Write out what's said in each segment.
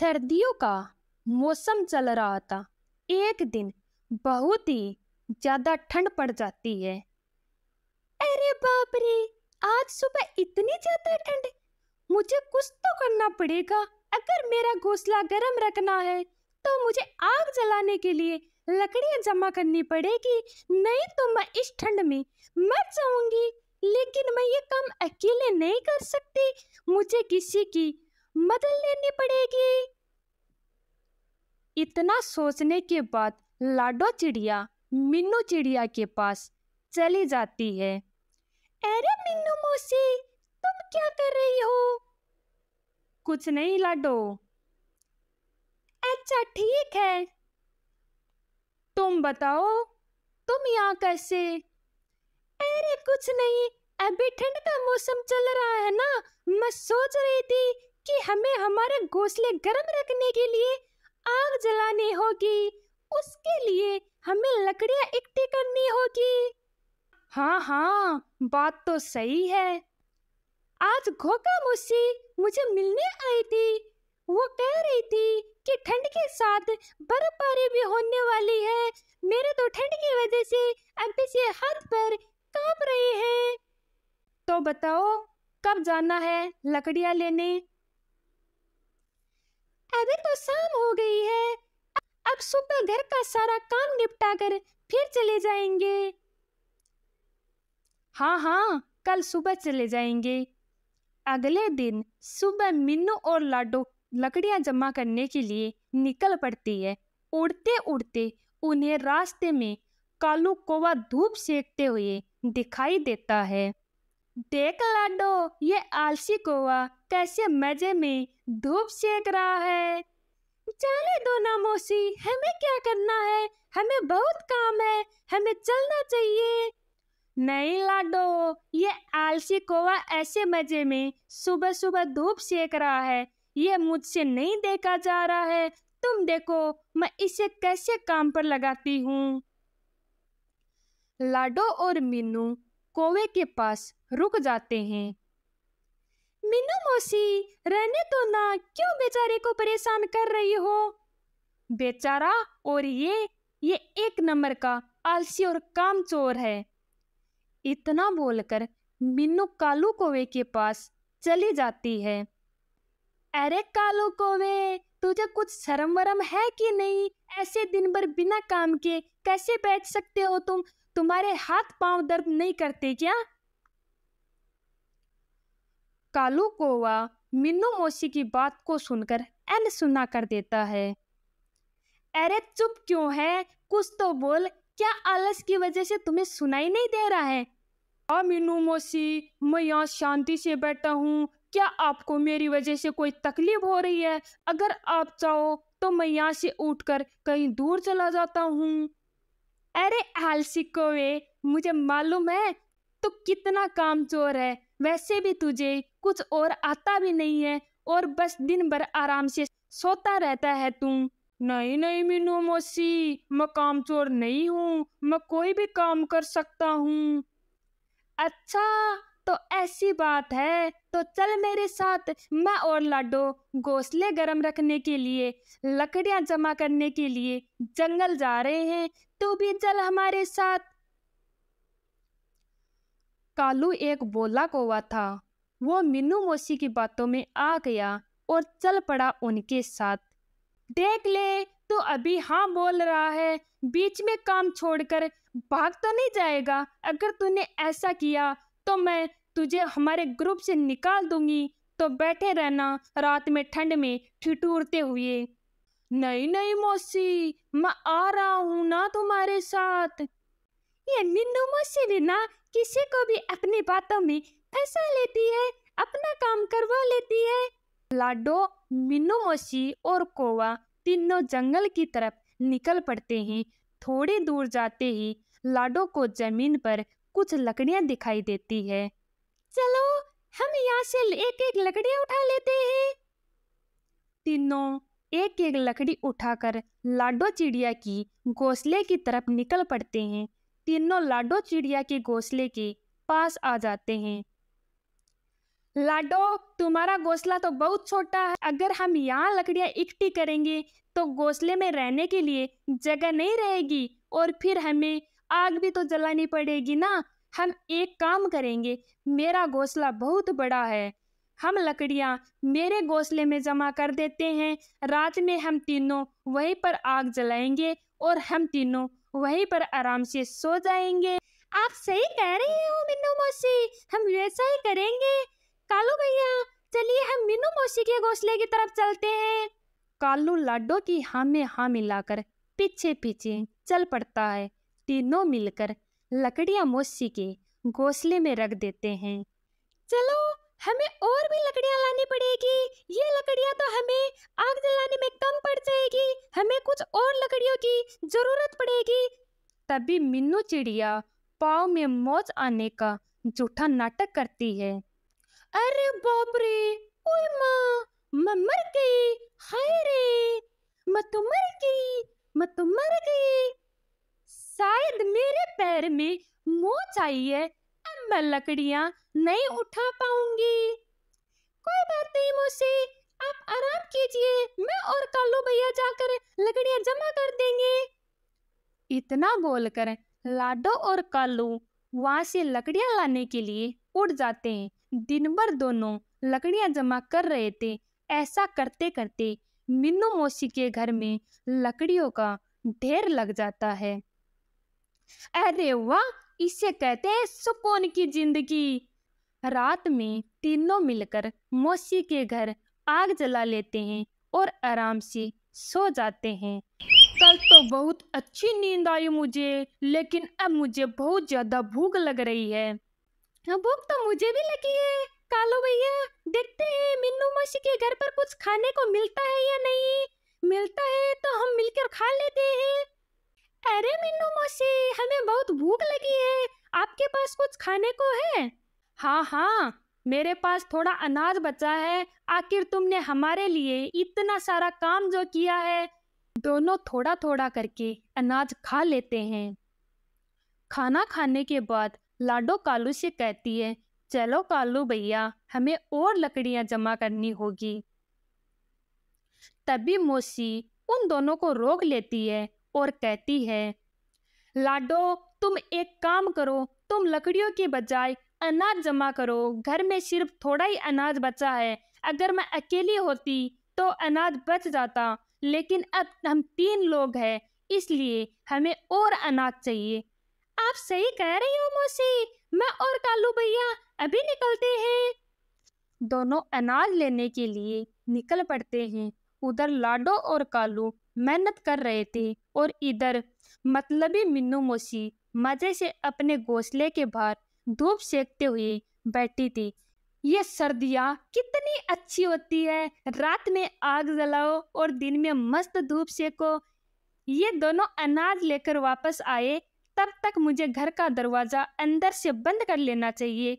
सर्दियों का मौसम चल रहा था एक दिन बहुत ही ज़्यादा ठंड पड़ जाती है अरे बाप रे आज सुबह इतनी ज़्यादा ठंड मुझे कुछ तो करना पड़ेगा अगर मेरा घोसला गर्म रखना है तो मुझे आग जलाने के लिए लकड़ियां जमा करनी पड़ेगी नहीं तो मैं इस ठंड में मर जाऊंगी लेकिन मैं ये काम अकेले नहीं कर सकती मुझे किसी की मदद लेनी पड़ेगी इतना सोचने के बाद लाडो चिड़िया मिन्नू चिड़िया के पास चली जाती है अरे मिन्नू मौसी तुम क्या कर रही हो कुछ नहीं लाडो अच्छा ठीक है तुम बताओ तुम यहाँ कैसे अरे कुछ नहीं अभी ठंड का मौसम चल रहा है ना मैं सोच रही थी कि हमें हमारे घोंसले गर्म रखने के लिए आग जलानी होगी उसके लिए हमें लकड़ियाँ इकट्ठी करनी होगी हाँ हाँ बात तो सही है आज घोका मुसी मुझे मिलने आई थी वो कह रही थी कि ठंड के साथ बर्फबारी भी होने वाली है मेरे तो ठंड की वजह से अभी से हाथ पर कांप रहे हैं तो बताओ कब जाना है लकड़ियाँ लेने अभी तो शाम हो गई है अब सुबह घर का सारा काम निपटा कर फिर चले जाएंगे हाँ हाँ कल सुबह चले जाएंगे अगले दिन सुबह मिन्नू और लाडो लकड़ियां जमा करने के लिए निकल पड़ती है उड़ते उड़ते उन्हें रास्ते में कालू कोवा धूप सेकते हुए दिखाई देता है देख लाडो ये आलसी कोवा कैसे मजे में धूप सेक रहा है चले दो ना मौसी हमें क्या करना है हमें बहुत काम है हमें चलना चाहिए नहीं लाडो ये आलसी कोवा ऐसे मजे में सुबह सुबह धूप सेक रहा है ये मुझसे नहीं देखा जा रहा है तुम देखो मैं इसे कैसे काम पर लगाती हूँ लाडो और मीनू कोवे के पास रुक जाते हैं मीनू मौसी रहने तो ना क्यों बेचारे को परेशान कर रही हो बेचारा और ये ये एक नंबर का आलसी और काम चोर है इतना बोलकर मीनू कालू कोवे के पास चली जाती है अरे कालू कोवे तुझे कुछ शर्म वरम है कि नहीं ऐसे दिन भर बिना काम के कैसे बैठ सकते हो तुम तुम्हारे हाथ पांव दर्द नहीं करते क्या कालू कोवा मीनू मौसी की बात को सुनकर एन सुना कर देता है अरे चुप क्यों है कुछ तो बोल क्या आलस की वजह से तुम्हें सुनाई नहीं दे रहा है हाँ मीनू मौसी मैं यहाँ शांति से बैठा हूँ क्या आपको मेरी वजह से कोई तकलीफ हो रही है अगर आप चाहो तो मैं यहाँ से उठकर कहीं दूर चला जाता हूँ अरे आलसी कोवे मुझे मालूम है तो कितना काम चोर है वैसे भी तुझे कुछ और आता भी नहीं है और बस दिन भर आराम से सोता रहता है तुम नहीं नहीं मीनू मौसी मैं काम चोर नहीं हूँ मैं कोई भी काम कर सकता हूँ अच्छा तो ऐसी बात है तो चल मेरे साथ मैं और लाडो घोंसले गर्म रखने के लिए लकड़ियाँ जमा करने के लिए जंगल जा रहे हैं तू भी चल हमारे साथ कालू एक बोला कौवा था वो मीनू मौसी की बातों में आ गया और चल पड़ा उनके साथ देख ले तो अभी हाँ बोल रहा है बीच में काम छोड़कर भाग तो नहीं जाएगा अगर तूने ऐसा किया तो मैं तुझे हमारे ग्रुप से निकाल दूंगी तो बैठे रहना रात में ठंड में ठिठूरते हुए नहीं नहीं मौसी मैं आ रहा हूँ ना तुम्हारे साथ ये मिन्नू मौसी भी ना किसी को भी अपनी बातों में फैसला लेती है अपना काम करवा लेती है लाडो मिनोमोशी और कोवा तीनों जंगल की तरफ निकल पड़ते हैं थोड़ी दूर जाते ही लाडो को जमीन पर कुछ लकड़ियां दिखाई देती है चलो हम यहाँ से एक एक लकड़ियां उठा लेते हैं तीनों एक एक लकड़ी उठाकर लाडो चिड़िया की घोंसले की तरफ निकल पड़ते हैं तीनों लाडो चिड़िया के घोंसले के पास आ जाते हैं लाडो तुम्हारा घोसला तो बहुत छोटा है अगर हम यहाँ लकड़ियाँ इकट्ठी करेंगे तो घोसले में रहने के लिए जगह नहीं रहेगी और फिर हमें आग भी तो जलानी पड़ेगी ना हम एक काम करेंगे मेरा घोसला बहुत बड़ा है हम लकड़ियाँ मेरे घोसले में जमा कर देते हैं रात में हम तीनों वहीं पर आग जलाएंगे और हम तीनों वहीं पर आराम से सो जाएंगे आप सही कह रही हो मिन्नू मौसी हम वैसा ही करेंगे कालू भैया चलिए हम मीनू मौसी के घोंसले की तरफ चलते हैं कालू लाडो की हाँ में हाँ मिलाकर पीछे पीछे चल पड़ता है तीनों मिलकर लकड़ियां मौसी के घोंसले में रख देते हैं चलो हमें और भी लकड़ियां लानी पड़ेगी ये लकड़ियां तो हमें आग जलाने में कम पड़ जाएगी हमें कुछ और लकड़ियों की जरूरत पड़ेगी तभी मिन्नू चिड़िया पाव में मौज आने का झूठा नाटक करती है अरे बाप रे ओए माँ मैं मर गई हाय रे मैं तो मर गई मैं तो मर गई शायद मेरे पैर में मोच आई है अब मैं लकड़ियां नहीं उठा पाऊंगी कोई बात नहीं मोसे आप आराम कीजिए मैं और कालू भैया जाकर लकड़ियां जमा कर देंगे इतना बोलकर लाडो और कालू वहां से लकड़ियां लाने के लिए उड़ जाते हैं दिन भर दोनों लकड़ियां जमा कर रहे थे ऐसा करते करते मीनू मौसी के घर में लकड़ियों का ढेर लग जाता है अरे वाह इसे कहते हैं सुकून की जिंदगी रात में तीनों मिलकर मौसी के घर आग जला लेते हैं और आराम से सो जाते हैं कल तो बहुत अच्छी नींद आई मुझे लेकिन अब मुझे बहुत ज़्यादा भूख लग रही है हाँ, भूख तो मुझे भी लगी है कालो भैया देखते हैं मिन्नू मौसी के घर पर कुछ खाने को मिलता है या नहीं मिलता है तो हम मिलकर खा लेते हैं अरे मिन्नू मौसी हमें बहुत भूख लगी है आपके पास कुछ खाने को है हाँ हाँ मेरे पास थोड़ा अनाज बचा है आखिर तुमने हमारे लिए इतना सारा काम जो किया है दोनों थोड़ा थोड़ा करके अनाज खा लेते हैं खाना खाने के बाद लाडो कालू से कहती है चलो कालू भैया हमें और लकड़ियां जमा करनी होगी तभी मौसी उन दोनों को रोक लेती है और कहती है लाडो तुम एक काम करो तुम लकड़ियों के बजाय अनाज जमा करो घर में सिर्फ थोड़ा ही अनाज बचा है अगर मैं अकेली होती तो अनाज बच जाता लेकिन अब हम तीन लोग हैं इसलिए हमें और अनाज चाहिए आप सही कह रही हो मौसी मैं और कालू भैया अभी निकलते हैं दोनों अनाज लेने के लिए निकल पड़ते हैं उधर लाडो और कालू मेहनत कर रहे थे और इधर मतलबी मिन्नू मौसी मजे से अपने घोंसले के बाहर धूप सेकते हुए बैठी थी ये सर्दियाँ कितनी अच्छी होती है रात में आग जलाओ और दिन में मस्त धूप सेको ये दोनों अनाज लेकर वापस आए तब तक मुझे घर का दरवाज़ा अंदर से बंद कर लेना चाहिए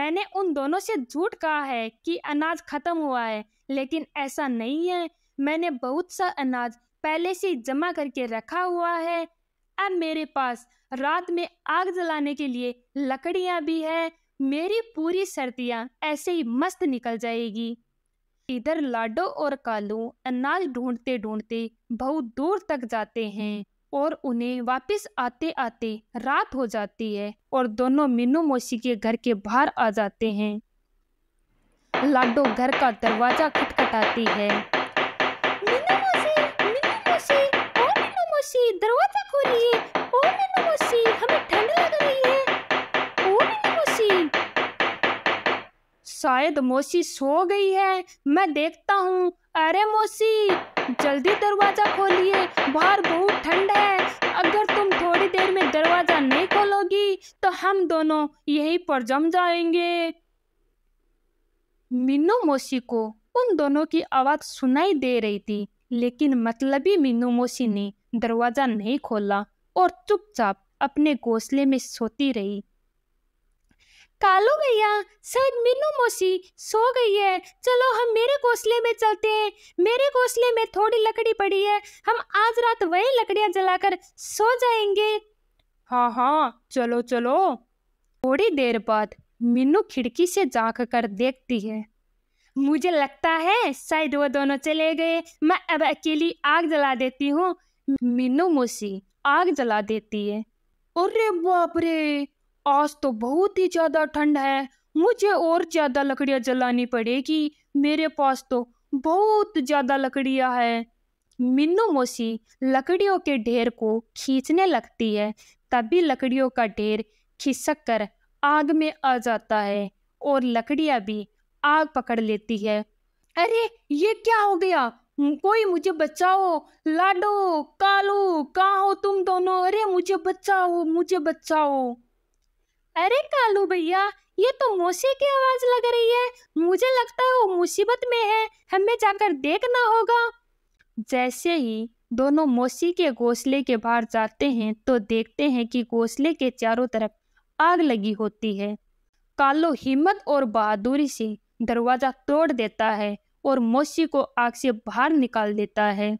मैंने उन दोनों से झूठ कहा है कि अनाज खत्म हुआ है लेकिन ऐसा नहीं है मैंने बहुत सा अनाज पहले से जमा करके रखा हुआ है अब मेरे पास रात में आग जलाने के लिए लकड़ियां भी है मेरी पूरी सर्दियाँ ऐसे ही मस्त निकल जाएगी इधर लाडो और कालू अनाज ढूंढते ढूंढते बहुत दूर तक जाते हैं और उन्हें वापस आते आते रात हो जाती है और दोनों मीनू मौसी के घर के बाहर आ जाते हैं लाडो घर का दरवाजा खटखटाती है मीनू मौसी मीनू मौसी ओ मीनू मौसी दरवाजा खोलिए ओ मीनू मौसी हमें ठंड लग रही है ओ मीनू मौसी शायद मौसी सो गई है मैं देखता हूँ अरे मौसी जल्दी दरवाज़ा खोलिए बाहर बहुत ठंड है अगर तुम थोड़ी देर में दरवाज़ा नहीं खोलोगी तो हम दोनों यहीं पर जम जाएंगे मीनू मौसी को उन दोनों की आवाज़ सुनाई दे रही थी लेकिन मतलबी मीनू मौसी ने दरवाज़ा नहीं खोला और चुपचाप अपने घोंसले में सोती रही कालो भैया शायद मीनू मौसी सो गई है चलो हम मेरे घोसले में चलते हैं मेरे घोसले में थोड़ी लकड़ी पड़ी है हम आज रात वही लकड़ियां जलाकर सो जाएंगे हाँ हाँ चलो चलो थोड़ी देर बाद मीनू खिड़की से झाँक कर देखती है मुझे लगता है शायद वो दोनों चले गए मैं अब अकेली आग जला देती हूँ मीनू मौसी आग जला देती है अरे बाप रे आज तो बहुत ही ज़्यादा ठंड है मुझे और ज़्यादा लकड़ियाँ जलानी पड़ेगी मेरे पास तो बहुत ज़्यादा लकड़ियाँ है मीनू मौसी लकड़ियों के ढेर को खींचने लगती है तभी लकड़ियों का ढेर खिसक कर आग में आ जाता है और लकड़ियाँ भी आग पकड़ लेती है अरे ये क्या हो गया कोई मुझे बचाओ लाडो कालू कहाँ हो तुम दोनों अरे मुझे बचाओ मुझे बचाओ अरे कालू भैया ये तो मौसी की आवाज लग रही है मुझे लगता है वो मुसीबत में है हमें जाकर देखना होगा जैसे ही दोनों मोसी के घोंसले के बाहर जाते हैं तो देखते हैं कि घोंसले के चारों तरफ आग लगी होती है कालो हिम्मत और बहादुरी से दरवाजा तोड़ देता है और मोसी को आग से बाहर निकाल देता है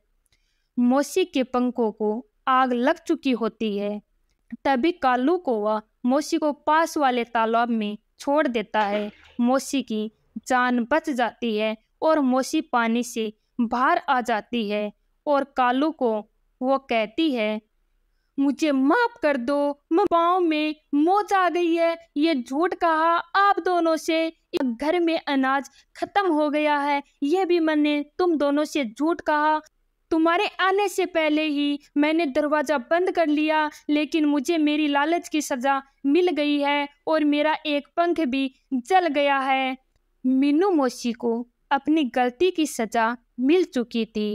मोसी के पंखों को आग लग चुकी होती है तभी कालू को वह मौसी को पास वाले तालाब में छोड़ देता है मौसी की जान बच जाती है और मौसी पानी से बाहर आ जाती है और कालू को वो कहती है मुझे माफ कर दो पाँव में मोच आ गई है ये झूठ कहा आप दोनों से घर में अनाज खत्म हो गया है ये भी मैंने तुम दोनों से झूठ कहा तुम्हारे आने से पहले ही मैंने दरवाज़ा बंद कर लिया लेकिन मुझे मेरी लालच की सज़ा मिल गई है और मेरा एक पंख भी जल गया है मीनू मौसी को अपनी गलती की सज़ा मिल चुकी थी